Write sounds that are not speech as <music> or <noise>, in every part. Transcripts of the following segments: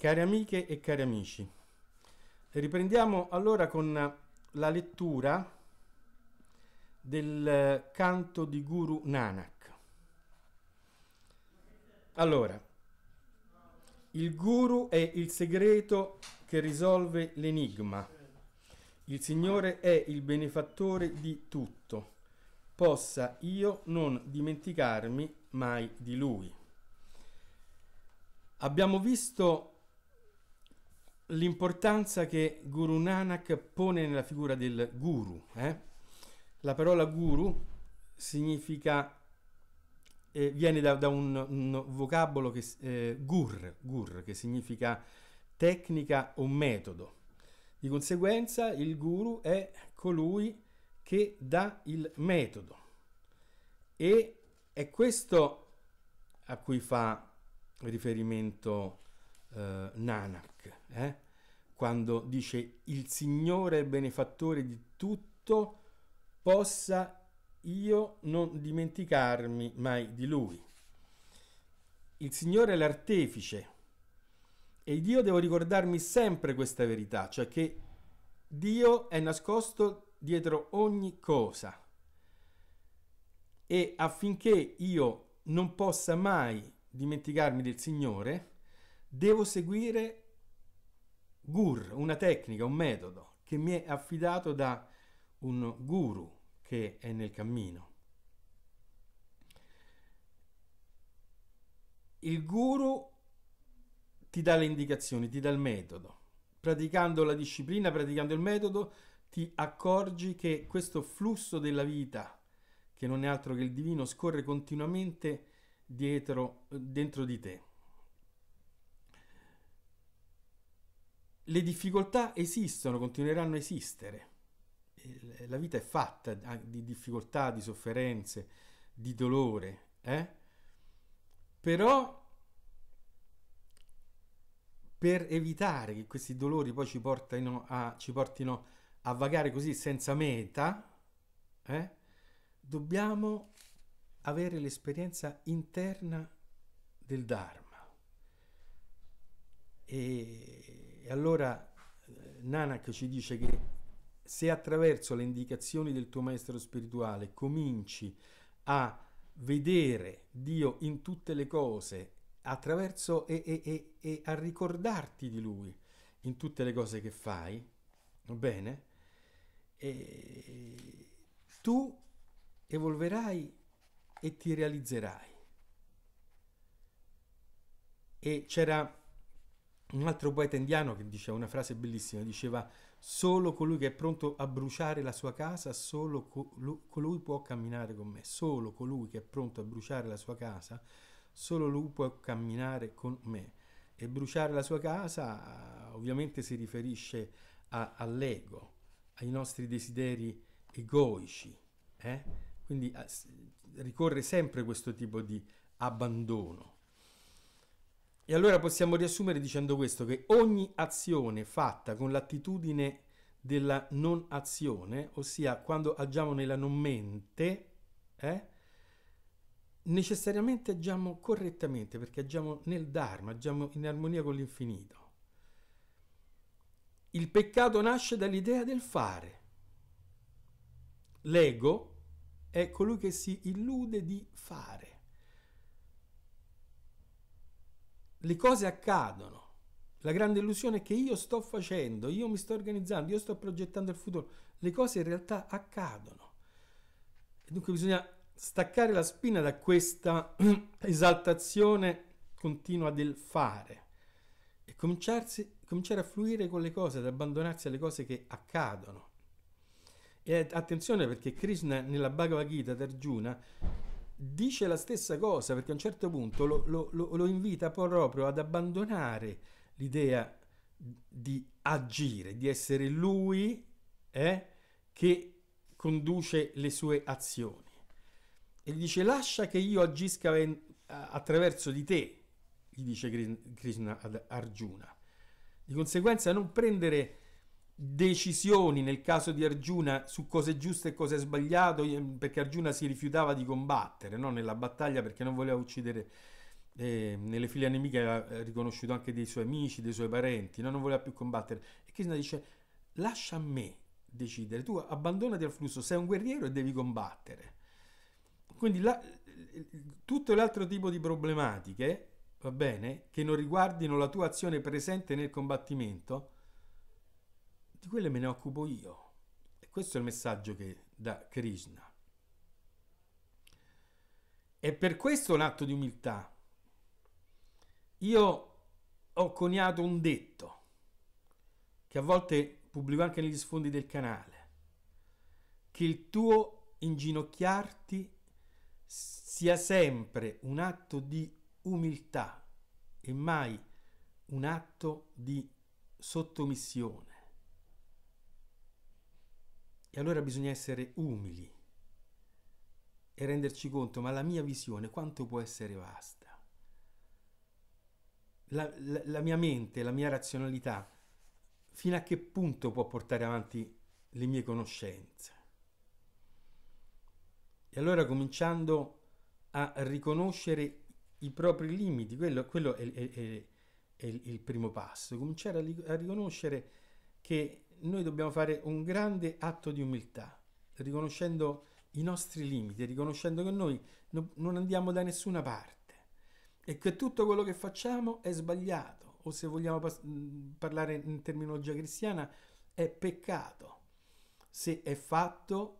Cari amiche e cari amici, riprendiamo allora con la lettura del canto di Guru Nanak. Allora, il guru è il segreto che risolve l'enigma. Il Signore è il benefattore di tutto. Possa io non dimenticarmi mai di Lui. Abbiamo visto l'importanza che Guru Nanak pone nella figura del guru. Eh? La parola guru significa, eh, viene da, da un, un, vocabolo che, eh, gur, gur, che significa tecnica o metodo. Di conseguenza il guru è colui che dà il metodo e è questo a cui fa riferimento eh, Nanak, eh? quando dice il Signore è benefattore di tutto possa io non dimenticarmi mai di Lui. Il Signore è l'artefice e io devo ricordarmi sempre questa verità, cioè che Dio è nascosto dietro ogni cosa e affinché io non possa mai dimenticarmi del Signore, devo seguire gur, una tecnica, un metodo che mi è affidato da un guru che è nel cammino. Il guru ti dà le indicazioni, ti dà il metodo. Praticando la disciplina, praticando il metodo, ti accorgi che questo flusso della vita, che non è altro che il divino, scorre continuamente dietro, dentro di te. le difficoltà esistono, continueranno a esistere. La vita è fatta di difficoltà, di sofferenze, di dolore, eh? però per evitare che questi dolori poi ci portino a, ci portino a vagare così senza meta, eh? dobbiamo avere l'esperienza interna del Dharma. E e allora eh, Nanak ci dice che se attraverso le indicazioni del tuo maestro spirituale cominci a vedere Dio in tutte le cose attraverso e, e, e, e a ricordarti di Lui in tutte le cose che fai, va bene? tu evolverai e ti realizzerai. E c'era un altro poeta indiano che diceva una frase bellissima, diceva solo colui che è pronto a bruciare la sua casa, solo col- colui può camminare con me, solo colui che è pronto a bruciare la sua casa, solo lui può camminare con me. E bruciare la sua casa ah, ovviamente si riferisce a- all'ego, ai nostri desideri egoici. Eh? Quindi a- ah, ricorre sempre questo tipo di abbandono. E allora possiamo riassumere dicendo questo, che ogni azione fatta con l'attitudine della non azione, ossia quando agiamo nella non mente, eh, necessariamente agiamo correttamente perché agiamo nel Dharma, agiamo in armonia con l'infinito. Il peccato nasce dall'idea del fare. L'ego è colui che si illude di fare. le cose accadono. La grande illusione è che io sto facendo, io mi sto organizzando, io sto progettando il futuro. Le cose in realtà accadono. E dunque bisogna staccare la spina da questa <clears throat> esaltazione continua del fare e cominciare a fluire con le cose, ad abbandonarsi alle cose che accadono. E attenzione perché Krishna nella Bhagavad Gita d'Arjuna dice la stessa cosa perché a un certo punto lo, lo, lo, lo invita proprio ad abbandonare l'idea di agire, di essere lui eh, che conduce le sue azioni. E gli dice lascia che io agisca attraverso di te, gli dice Krishna ad Arjuna. Di conseguenza non prendere decisioni nel caso di Arjuna su cosa è giusto e cosa è sbagliato, perché Arjuna si rifiutava di combattere no? nella battaglia perché non voleva uccidere eh, nelle file nemiche, aveva eh, riconosciuto anche dei suoi amici, dei suoi parenti, no? non voleva più combattere. E Krishna dice lascia a me decidere, tu abbandonati al flusso, sei un guerriero e devi combattere. Quindi la, tutto l'altro tipo di problematiche, va bene, che non riguardino la tua azione presente nel combattimento, di quelle me ne occupo io. E questo è il messaggio che dà Krishna. E per questo un atto di umiltà. Io ho coniato un detto che a volte pubblico anche negli sfondi del canale, che il tuo inginocchiarti sia sempre un atto di umiltà e mai un atto di sottomissione. E allora bisogna essere umili e renderci conto, ma la mia visione quanto può essere vasta? La, la, la mia mente, la mia razionalità, fino a che punto può portare avanti le mie conoscenze? E allora cominciando a riconoscere i propri limiti, quello, quello è, è, è, è, il primo passo, cominciare a, a riconoscere che noi dobbiamo fare un grande atto di umiltà, riconoscendo i nostri limiti, riconoscendo che noi no, non andiamo da nessuna parte e che tutto quello che facciamo è sbagliato, o se vogliamo pa- mm, parlare in terminologia cristiana, è peccato. Se è fatto,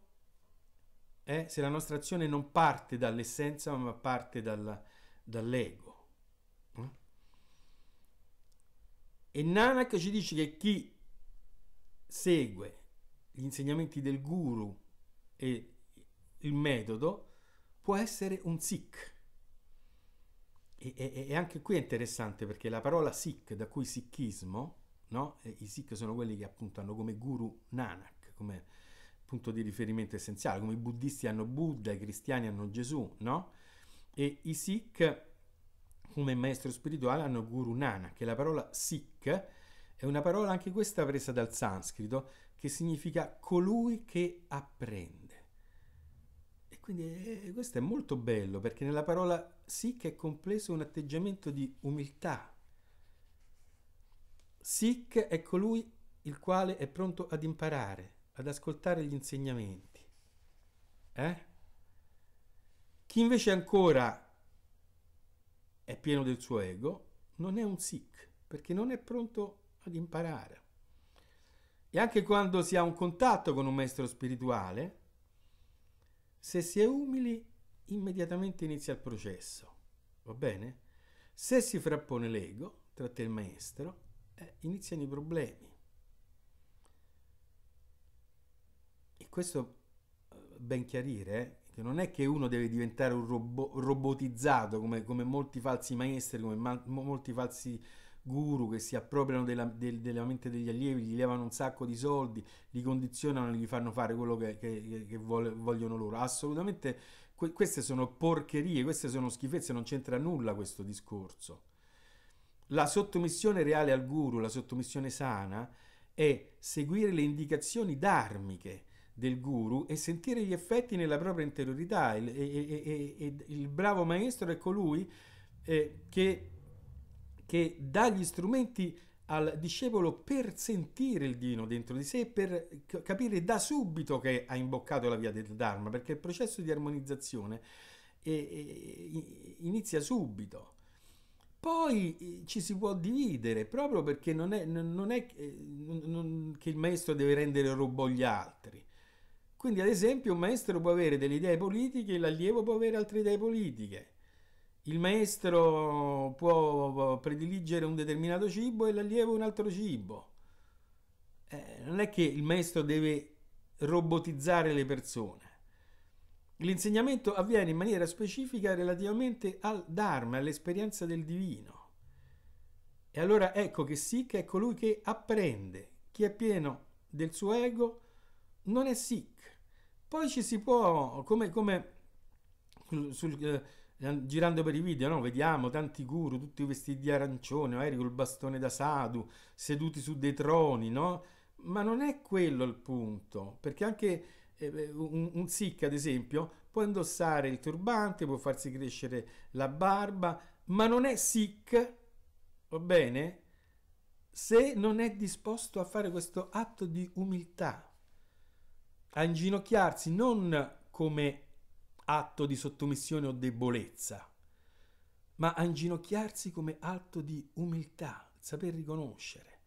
eh, se la nostra azione non parte dall'essenza, ma parte dalla, dall'ego. Eh? E Nanak ci dice che chi segue gli insegnamenti del guru e il metodo, può essere un sikh. E, e, e anche qui è interessante perché la parola sikh, da cui sikhismo, no? i sikh sono quelli che appunto hanno come guru Nanak, come punto di riferimento essenziale, come i buddisti hanno Buddha, i cristiani hanno Gesù, no? E i sikh come maestro spirituale hanno guru Nanak, e la parola sikh è una parola anche questa presa dal sanscrito che significa colui che apprende. E quindi eh, questo è molto bello perché nella parola sikh è compreso un atteggiamento di umiltà. Sikh è colui il quale è pronto ad imparare, ad ascoltare gli insegnamenti. Eh? Chi invece ancora è pieno del suo ego non è un Sikh perché non è pronto ad imparare. E anche quando si ha un contatto con un maestro spirituale, se si è umili, immediatamente inizia il processo, va bene? Se si frappone l'ego, tra te e il maestro, eh, iniziano i problemi. E questo eh, ben chiarire, eh, che non è che uno deve diventare un robo robotizzato come, come molti falsi maestri, come molti falsi guru che si appropriano della, del, della, mente degli allievi, gli levano un sacco di soldi, li condizionano e gli fanno fare quello che, che, che vogliono loro. Assolutamente que- queste sono porcherie, queste sono schifezze, non c'entra nulla questo discorso. La sottomissione reale al guru, la sottomissione sana, è seguire le indicazioni dharmiche del guru e sentire gli effetti nella propria interiorità. Il, il, il, il bravo maestro è colui eh, che che dà gli strumenti al discepolo per sentire il divino dentro di sé, per capire da subito che ha imboccato la via del Dharma, perché il processo di armonizzazione eh, eh, inizia subito. Poi eh, ci si può dividere proprio perché non è, non è che il maestro deve rendere robo gli altri. Quindi, ad esempio, un maestro può avere delle idee politiche, e l'allievo può avere altre idee politiche il maestro può prediligere un determinato cibo e l'allievo un altro cibo. Eh, non è che il maestro deve robotizzare le persone. L'insegnamento avviene in maniera specifica relativamente al Dharma, all'esperienza del divino. E allora ecco che Sikh è colui che apprende. Chi è pieno del suo ego non è Sikh. Poi ci si può, come, come sul, eh, girando per i video, no? vediamo tanti guru, tutti vestiti di arancione, magari col bastone da sadhu, seduti su dei troni, no? Ma non è quello il punto, perché anche eh, un, un sikh, ad esempio, può indossare il turbante, può farsi crescere la barba, ma non è sikh, va bene? Se non è disposto a fare questo atto di umiltà, a inginocchiarsi non come atto di sottomissione o debolezza, ma a inginocchiarsi come atto di umiltà, saper riconoscere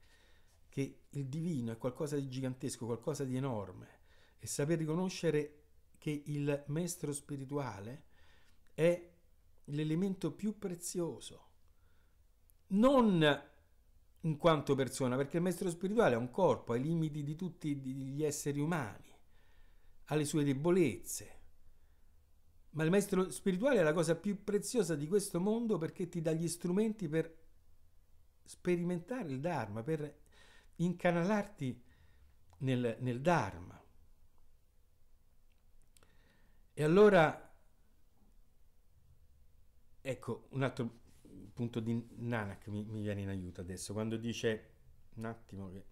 che il divino è qualcosa di gigantesco, qualcosa di enorme, e saper riconoscere che il maestro spirituale è l'elemento più prezioso, non in quanto persona, perché il maestro spirituale è un corpo, ha i limiti di tutti gli esseri umani, ha le sue debolezze, ma il maestro spirituale è la cosa più preziosa di questo mondo perché ti dà gli strumenti per sperimentare il Dharma, per incanalarti nel, nel Dharma. E allora, ecco, un altro punto di Nanak mi, mi viene in aiuto adesso, quando dice, un attimo che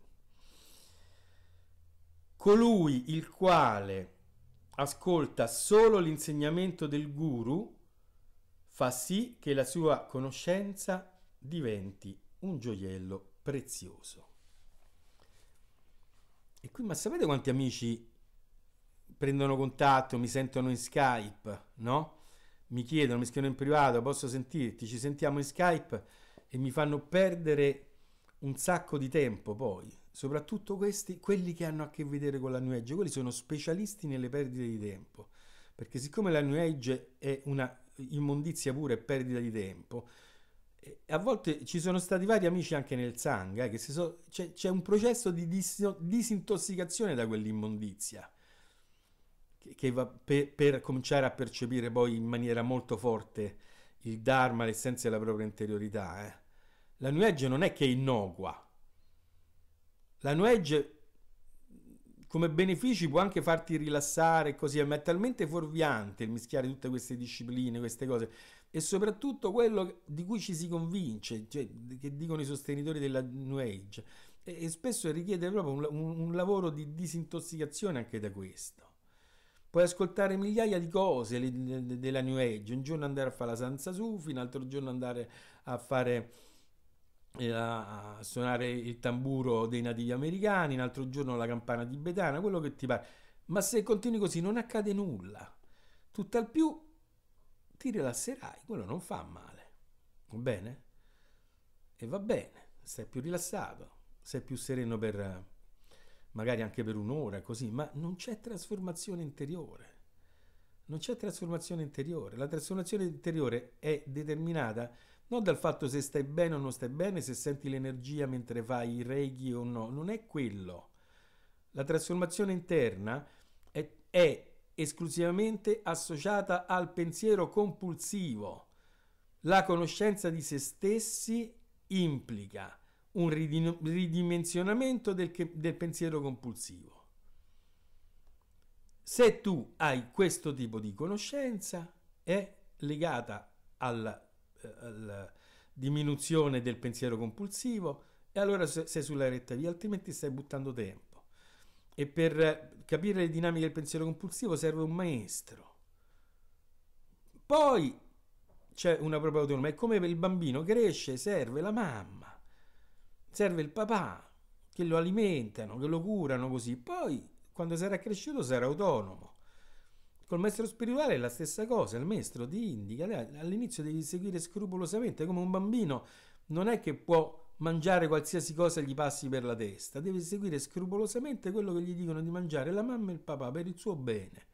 colui il quale ascolta solo l'insegnamento del guru fa sì che la sua conoscenza diventi un gioiello prezioso. E qui, ma sapete quanti amici prendono contatto, mi sentono in Skype, no? Mi chiedono, mi scrivono in privato, posso sentirti, ci sentiamo in Skype e mi fanno perdere un sacco di tempo poi soprattutto questi, quelli che hanno a che vedere con la New Age, quelli sono specialisti nelle perdite di tempo, perché siccome la New Age è una immondizia pura e perdita di tempo, a volte ci sono stati vari amici anche nel sangue, eh, che so, c'è, c'è, un processo di dis- disintossicazione da quell'immondizia, che, che va per, per cominciare a percepire poi in maniera molto forte il Dharma, l'essenza della propria interiorità. Eh. La New Age non è che innocua, la New Age come benefici può anche farti rilassare e così via, ma è talmente fuorviante il mischiare tutte queste discipline, queste cose, e soprattutto quello di cui ci si convince, cioè, che dicono i sostenitori della New Age, e, e spesso richiede proprio un, un, un lavoro di disintossicazione anche da questo. Puoi ascoltare migliaia di cose della New Age, un giorno andare a fare la Sansa Sufi, un altro giorno andare a fare eh, a suonare il tamburo dei nativi americani, un altro giorno la campana tibetana, quello che ti pare. Ma se continui così non accade nulla. Tutt'al più ti rilasserai, quello non fa male. Va bene? E va bene, sei più rilassato, sei più sereno per magari anche per un'ora così, ma non c'è trasformazione interiore. Non c'è trasformazione interiore. La trasformazione interiore è determinata non dal fatto se stai bene o non stai bene, se senti l'energia mentre fai i reiki o no, non è quello. La trasformazione interna è, è esclusivamente associata al pensiero compulsivo. La conoscenza di se stessi implica un ridimensionamento del, che, del, pensiero compulsivo. Se tu hai questo tipo di conoscenza, è legata al eh, alla diminuzione del pensiero compulsivo e allora sei sulla retta via, altrimenti stai buttando tempo. E per capire le dinamiche del pensiero compulsivo serve un maestro. Poi c'è una propria autonomia, è come il bambino cresce, serve la mamma, serve il papà, che lo alimentano, che lo curano così. Poi, quando sarà cresciuto, sarà autonomo. Col maestro spirituale è la stessa cosa, il maestro ti indica, all'inizio devi seguire scrupolosamente come un bambino, non è che può mangiare qualsiasi cosa gli passi per la testa, devi seguire scrupolosamente quello che gli dicono di mangiare la mamma e il papà per il suo bene.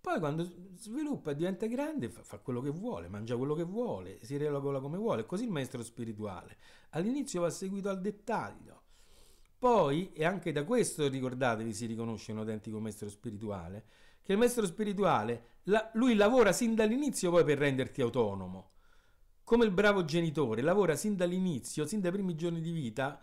Poi quando sviluppa e diventa grande fa, fa, quello che vuole, mangia quello che vuole, si regola come vuole, così il maestro spirituale. All'inizio va seguito al dettaglio, poi, e anche da questo ricordatevi si riconosce un autentico maestro spirituale, che il maestro spirituale, la, lui lavora sin dall'inizio poi per renderti autonomo. Come il bravo genitore lavora sin dall'inizio, sin dai primi giorni di vita,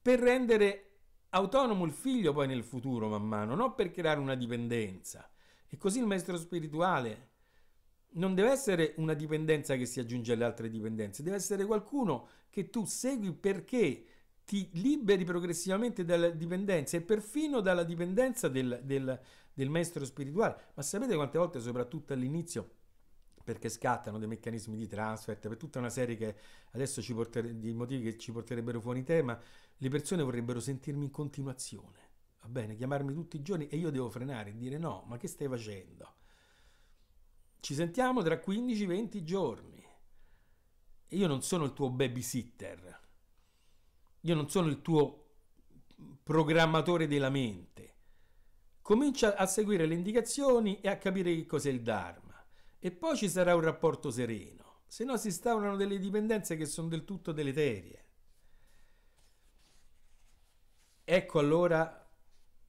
per rendere autonomo il figlio poi nel futuro man mano, non per creare una dipendenza. E così il maestro spirituale non deve essere una dipendenza che si aggiunge alle altre dipendenze, deve essere qualcuno che tu segui perché ti liberi progressivamente dalla dipendenza e perfino dalla dipendenza del, del, del maestro spirituale. Ma sapete quante volte, soprattutto all'inizio, perché scattano dei meccanismi di transfert, per tutta una serie che adesso ci portere, di motivi che ci porterebbero fuori tema, le persone vorrebbero sentirmi in continuazione, va bene, chiamarmi tutti i giorni e io devo frenare e dire no, ma che stai facendo? Ci sentiamo tra 15-20 giorni. Io non sono il tuo babysitter, io non sono il tuo programmatore della mente. Comincia a seguire le indicazioni e a capire che cos'è il Dharma. E poi ci sarà un rapporto sereno. Se no si instaurano delle dipendenze che sono del tutto deleterie. Ecco allora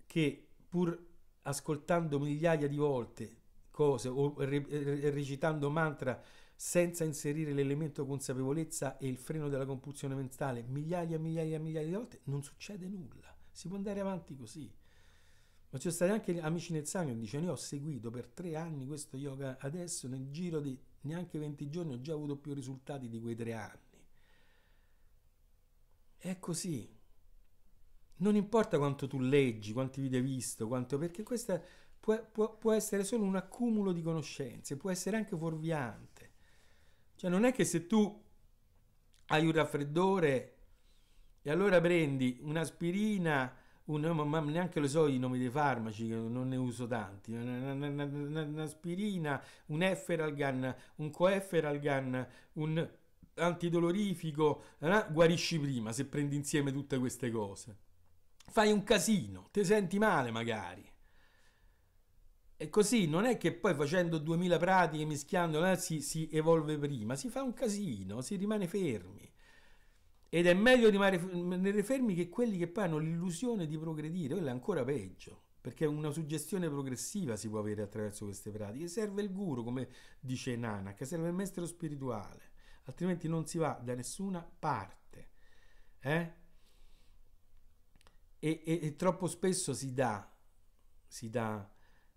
che pur ascoltando migliaia di volte cose o recitando mantra senza inserire l'elemento consapevolezza e il freno della compulsione mentale migliaia e migliaia e migliaia di volte, non succede nulla. Si può andare avanti così. Ma ci sono stati anche amici nel sangue che dicono io ho seguito per tre anni questo yoga adesso, nel giro di neanche 20 giorni ho già avuto più risultati di quei tre anni. È così. Non importa quanto tu leggi, quanti video hai visto, quanto, perché questa può, può, può essere solo un accumulo di conoscenze, può essere anche fuorviante cioè non è che se tu hai un raffreddore e allora prendi un'aspirina, un, ma neanche lo so i nomi dei farmaci, non ne uso tanti, un'aspirina, un Efferalgan, un Coefferalgan, un antidolorifico, eh, guarisci prima se prendi insieme tutte queste cose. Fai un casino, ti senti male magari. E così non è che poi facendo 2000 pratiche, mischiando, si, si evolve prima, si fa un casino, si rimane fermi. Ed è meglio rimanere fermi che quelli che poi hanno l'illusione di progredire, quella è ancora peggio, perché una suggestione progressiva si può avere attraverso queste pratiche. Serve il guru, come dice Nanak, serve il maestro spirituale, altrimenti non si va da nessuna parte. Eh? E, e, e troppo spesso si dà, si dà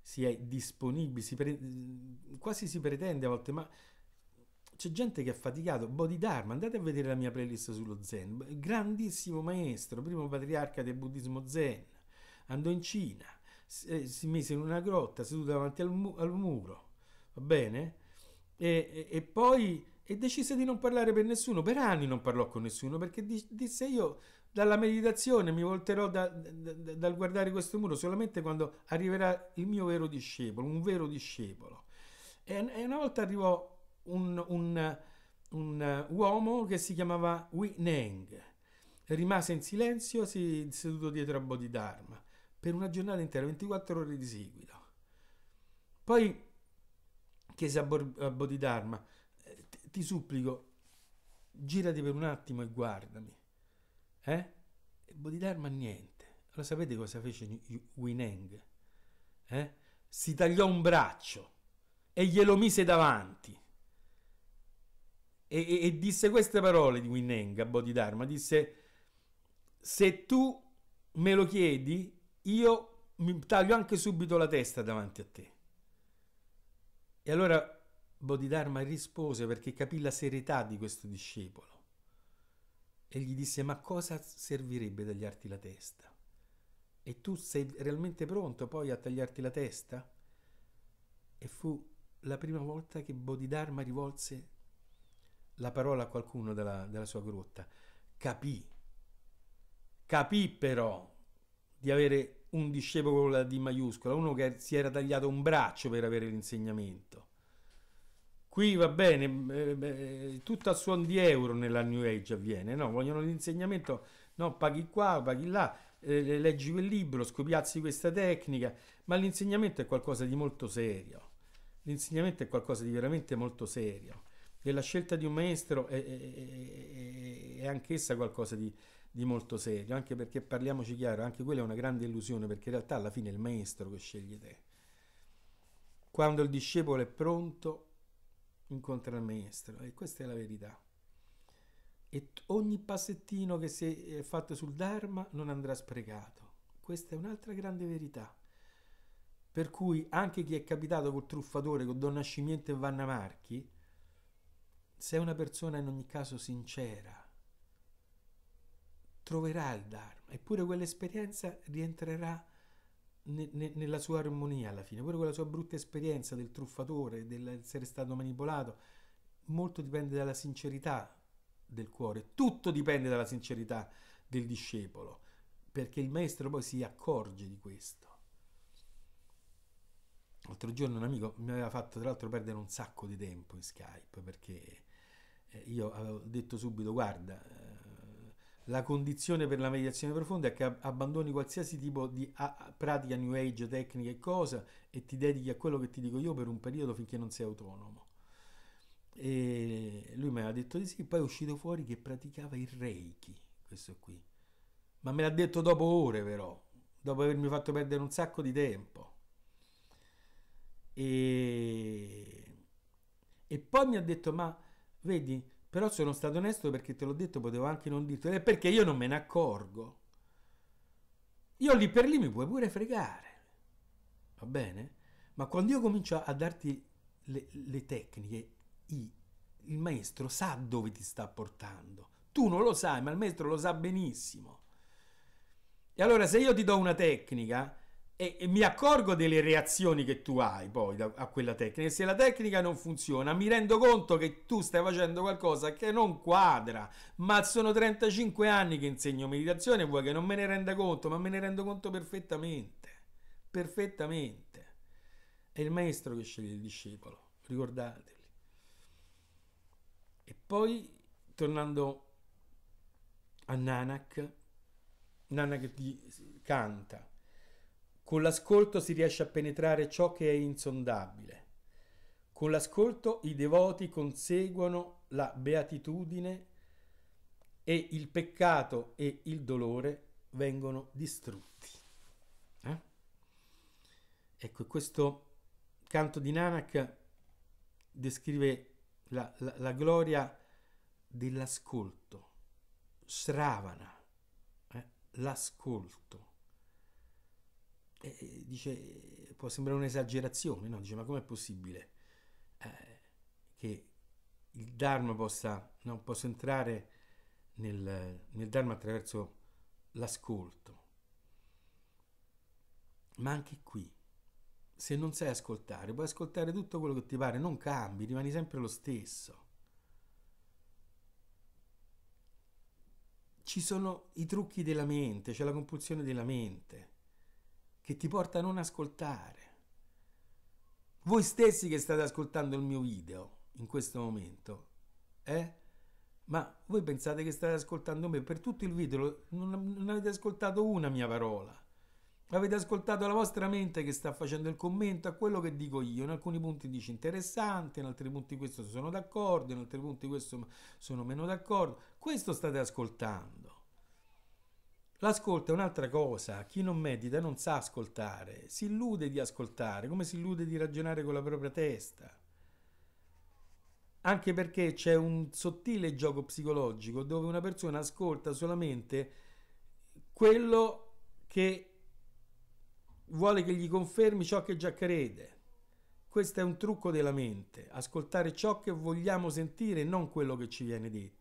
si è disponibili, si pre... Mm, quasi si pretende a volte, ma c'è gente che ha faticato. Bodhidharma, andate a vedere la mia playlist sullo Zen, grandissimo maestro, primo patriarca del buddismo Zen, andò in Cina, eh, si mise in una grotta seduto davanti al, mu- al muro, va bene? E, e, e poi e decise di non parlare per nessuno, per anni non parlò con nessuno perché di- disse io dalla meditazione mi volterò da, da, dal guardare questo muro solamente quando arriverà il mio vero discepolo, un vero discepolo. E, e una volta arrivò un, un, un, uomo che si chiamava Neng, Rimase in silenzio, si, seduto dietro a Bodhidharma, per una giornata intera, 24 ore di seguito. Poi chiese a, Bo, a Bodhidharma, eh, ti supplico, girati per un attimo e guardami eh? Bodhidharma niente. Lo sapete cosa fece Wineng? Eh? Si tagliò un braccio e glielo mise davanti. E, e, e disse queste parole di Wineng a Bodhidharma, disse se tu me lo chiedi io mi taglio anche subito la testa davanti a te. E allora Bodhidharma rispose perché capì la serietà di questo discepolo e gli disse ma cosa servirebbe tagliarti la testa? E tu sei realmente pronto poi a tagliarti la testa? E fu la prima volta che Bodhidharma rivolse la parola a qualcuno della, della sua grotta. Capì, capì però di avere un discepolo con la D maiuscola, uno che si era tagliato un braccio per avere l'insegnamento Qui va bene, eh, tutto a suon di euro nella New Age avviene, no? Vogliono l'insegnamento, no? Paghi qua, paghi là, eh, leggi quel libro, scopiazzi questa tecnica, ma l'insegnamento è qualcosa di molto serio. L'insegnamento è qualcosa di veramente molto serio e la scelta di un maestro è, è, è, è anch'essa qualcosa di, di molto serio, anche perché parliamoci chiaro, anche quella è una grande illusione, perché in realtà alla fine è il maestro che sceglie te. Quando il discepolo è pronto, incontra il maestro e questa è la verità. E ogni passettino che si è fatto sul Dharma non andrà sprecato. Questa è un'altra grande verità. Per cui anche chi è capitato col truffatore, con Don Nascimento e Vanna Marchi, se è una persona in ogni caso sincera, troverà il Dharma, eppure quell'esperienza rientrerà nella sua armonia alla fine, pure quella sua brutta esperienza del truffatore, dell'essere stato manipolato, molto dipende dalla sincerità del cuore, tutto dipende dalla sincerità del discepolo, perché il maestro poi si accorge di questo. L'altro giorno un amico mi aveva fatto tra l'altro perdere un sacco di tempo in Skype perché eh, io avevo detto subito guarda la condizione per la meditazione profonda è che abbandoni qualsiasi tipo di pratica new age, tecnica e cosa e ti dedichi a quello che ti dico io per un periodo finché non sei autonomo. E lui mi ha detto di sì, poi è uscito fuori che praticava il Reiki, questo qui. Ma me l'ha detto dopo ore però, dopo avermi fatto perdere un sacco di tempo. E, e poi mi ha detto, ma vedi, però sono stato onesto perché te l'ho detto, potevo anche non dirtelo, perché io non me ne accorgo. Io lì per lì mi puoi pure fregare, va bene? Ma quando io comincio a darti le, le tecniche, i, il maestro sa dove ti sta portando. Tu non lo sai, ma il maestro lo sa benissimo. E allora se io ti do una tecnica e, e mi accorgo delle reazioni che tu hai poi da, a quella tecnica. Se la tecnica non funziona, mi rendo conto che tu stai facendo qualcosa che non quadra, ma sono 35 anni che insegno meditazione, vuoi che non me ne renda conto, ma me ne rendo conto perfettamente, perfettamente. È il maestro che sceglie il discepolo, ricordateli. E poi, tornando a Nanak, Nanak canta con l'ascolto si riesce a penetrare ciò che è insondabile. Con l'ascolto i devoti conseguono la beatitudine e il peccato e il dolore vengono distrutti. Eh? Ecco, questo canto di Nanak descrive la, la, la gloria dell'ascolto, Sravana, eh? l'ascolto. E dice, può sembrare un'esagerazione, no? Dice, ma com'è possibile eh, che il Dharma possa, no, possa entrare nel, nel Dharma attraverso l'ascolto? Ma anche qui, se non sai ascoltare, puoi ascoltare tutto quello che ti pare, non cambi, rimani sempre lo stesso. Ci sono i trucchi della mente, c'è la compulsione della mente che ti porta a non ascoltare. Voi stessi che state ascoltando il mio video in questo momento, eh? Ma voi pensate che state ascoltando me per tutto il video, non, non avete ascoltato una mia parola. Avete ascoltato la vostra mente che sta facendo il commento a quello che dico io. In alcuni punti dice interessante, in altri punti questo sono d'accordo, in altri punti questo sono meno d'accordo. Questo state ascoltando. L'ascolto è un'altra cosa, chi non medita non sa ascoltare, si illude di ascoltare, come si illude di ragionare con la propria testa. Anche perché c'è un sottile gioco psicologico dove una persona ascolta solamente quello che vuole che gli confermi ciò che già crede. Questo è un trucco della mente, ascoltare ciò che vogliamo sentire e non quello che ci viene detto.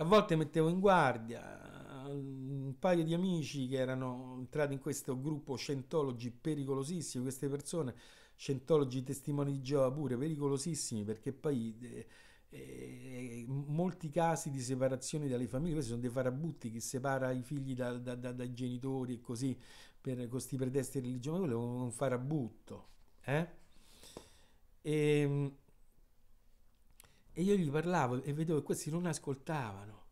A volte mettevo in guardia mm, un paio di amici che erano entrati in questo gruppo scientologi pericolosissimi, queste persone, scientologi testimoni di Geova pure, pericolosissimi perché poi... Eh, eh, molti casi di separazione dalle famiglie, questi sono dei farabutti che separa i figli da, da, da, dai genitori e così per, questi pretesti religiosi, quello è un farabutto. Eh? E, ehm, e io gli parlavo e vedevo che questi non ascoltavano.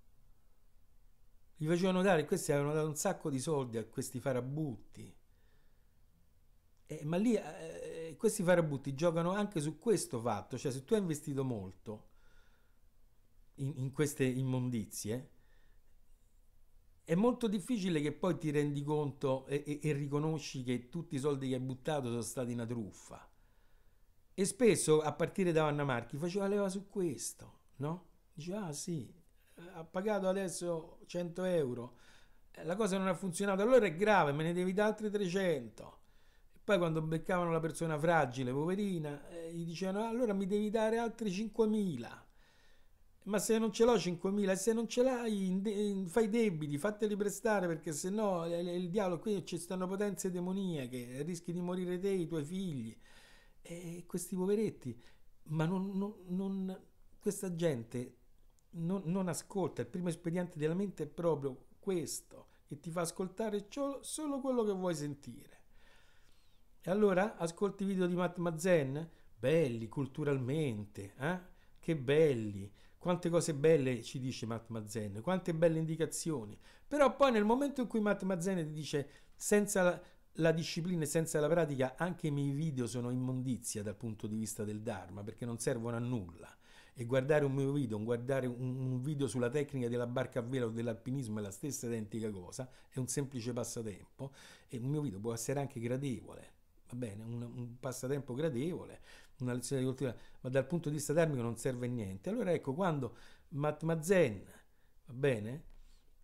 Gli facevano dare, questi avevano dato un sacco di soldi a questi farabutti. Eh, ma lì eh, eh, questi farabutti giocano anche su questo fatto, cioè se tu hai investito molto in, in queste immondizie, è molto difficile che poi ti rendi conto e, e, e riconosci che tutti i soldi che hai buttato sono stati una truffa. E spesso a partire da Vanna Marchi faceva leva su questo, no? Diceva, ah sì, ha pagato adesso 100 euro, la cosa non ha funzionato, allora è grave, me ne devi dare altri 300. E poi quando beccavano la persona fragile, poverina, eh, gli dicevano, ah, allora mi devi dare altri 5.000 ma se non ce l'ho 5.000, e se non ce l'hai fai debiti, fateli prestare perché se no il, il diavolo qui ci stanno potenze demoniache, rischi di morire te e i tuoi figli. E eh, questi poveretti, ma non, non, non, questa gente non, ascolta, il primo espediente della mente è proprio questo, che ti fa ascoltare solo quello che vuoi sentire. E allora ascolti i video di Matt Mazen, belli culturalmente, eh? che belli, quante cose belle ci dice Matt Mazen, quante belle indicazioni. Però poi nel momento in cui Matt Mazen ti dice senza la disciplina e senza la pratica, anche i miei video sono immondizia dal punto di vista del Dharma, perché non servono a nulla. E guardare un mio video, guardare un, video sulla tecnica della barca a vela o dell'alpinismo è la stessa identica cosa, è un semplice passatempo e un mio video può essere anche gradevole, va bene, un, un passatempo gradevole, una lezione di cultura, ma dal punto di vista dharmico non serve a niente. Allora ecco, quando Mahatma Zen, va bene,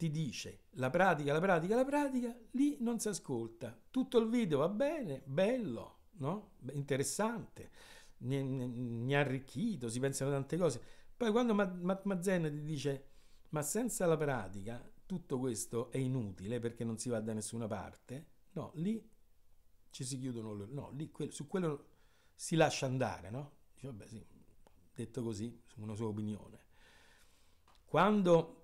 ti dice la pratica, la pratica, la pratica, lì non si ascolta. Tutto il video va bene, bello, no? interessante, mi ha arricchito, si pensano tante cose. Poi quando Mazzena ti dice ma senza la pratica tutto questo è inutile perché non si va da nessuna parte, no, lì ci si chiudono le... No, lì su quello si lascia andare, no? Dice, vabbè sì, detto così, una sua opinione. Quando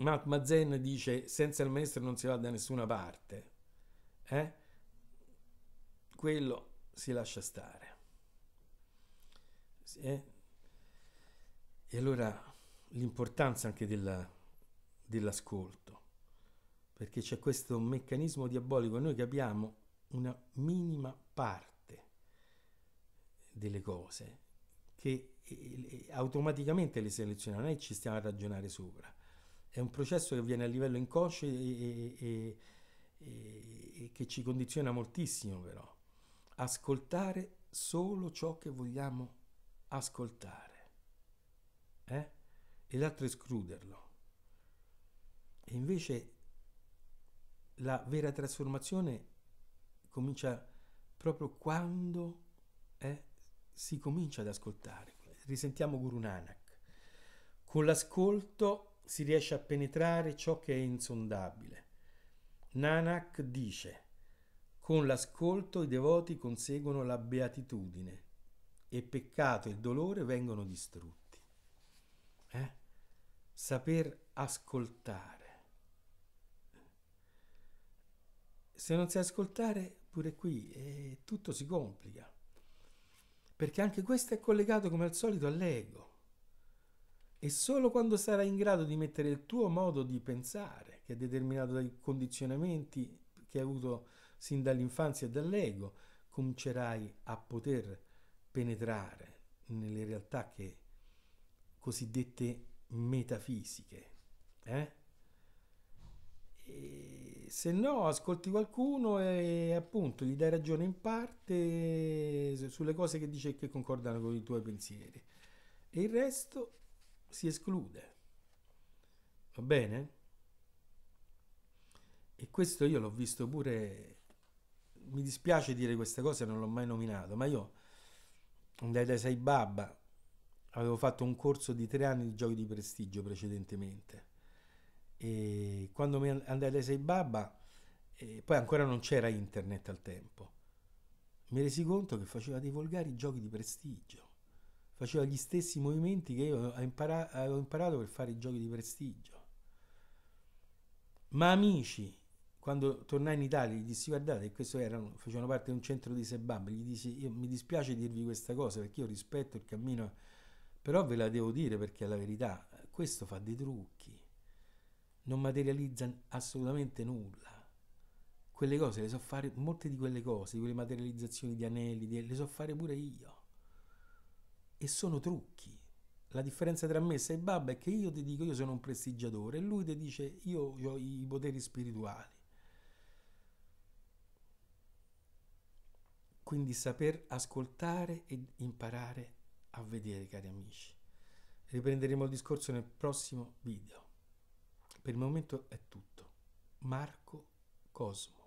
Mahatma Zen dice senza il maestro non si va da nessuna parte. Eh? Quello si lascia stare. Eh? E allora l'importanza anche della, dell'ascolto, perché c'è questo meccanismo diabolico, noi capiamo una minima parte delle cose che eh, automaticamente le selezioniamo noi ci stiamo a ragionare sopra è un processo che avviene a livello inconscio e, e, e, e che ci condiziona moltissimo però. Ascoltare solo ciò che vogliamo ascoltare. Eh? E l'altro escluderlo. E invece la vera trasformazione comincia proprio quando eh, si comincia ad ascoltare. Risentiamo Guru Nanak. Con l'ascolto si riesce a penetrare ciò che è insondabile. Nanak dice, con l'ascolto i devoti conseguono la beatitudine e peccato e dolore vengono distrutti. Eh? Saper ascoltare. Se non sai ascoltare, pure qui eh, tutto si complica, perché anche questo è collegato come al solito all'ego. E solo quando sarai in grado di mettere il tuo modo di pensare, che è determinato dai condizionamenti che hai avuto sin dall'infanzia e dall'ego, comincerai a poter penetrare nelle realtà che cosiddette metafisiche. Eh? se no ascolti qualcuno e appunto gli dai ragione in parte sulle cose che dice che concordano con i tuoi pensieri e il resto si esclude. Va bene? E questo io l'ho visto pure, mi dispiace dire questa cosa, non l'ho mai nominato, ma io andai da Sai Babba, avevo fatto un corso di tre anni di giochi di prestigio precedentemente e quando mi andai da Sei Babba, e poi ancora non c'era internet al tempo, mi resi conto che faceva dei volgari giochi di prestigio faceva gli stessi movimenti che io avevo imparato per fare i giochi di prestigio. Ma amici, quando tornai in Italia, gli dissi guardate, questo erano, facevano parte di un centro di Sebam, gli dissi io, mi dispiace dirvi questa cosa perché io rispetto il cammino, però ve la devo dire perché è la verità, questo fa dei trucchi, non materializza assolutamente nulla. Quelle cose le so fare, molte di quelle cose, di quelle materializzazioni di anelli, le so fare pure io e sono trucchi. La differenza tra me e Babba è che io ti dico io sono un prestigiatore e lui ti dice io ho i poteri spirituali. Quindi saper ascoltare e imparare a vedere, cari amici. Riprenderemo il discorso nel prossimo video. Per il momento è tutto. Marco Cosmo.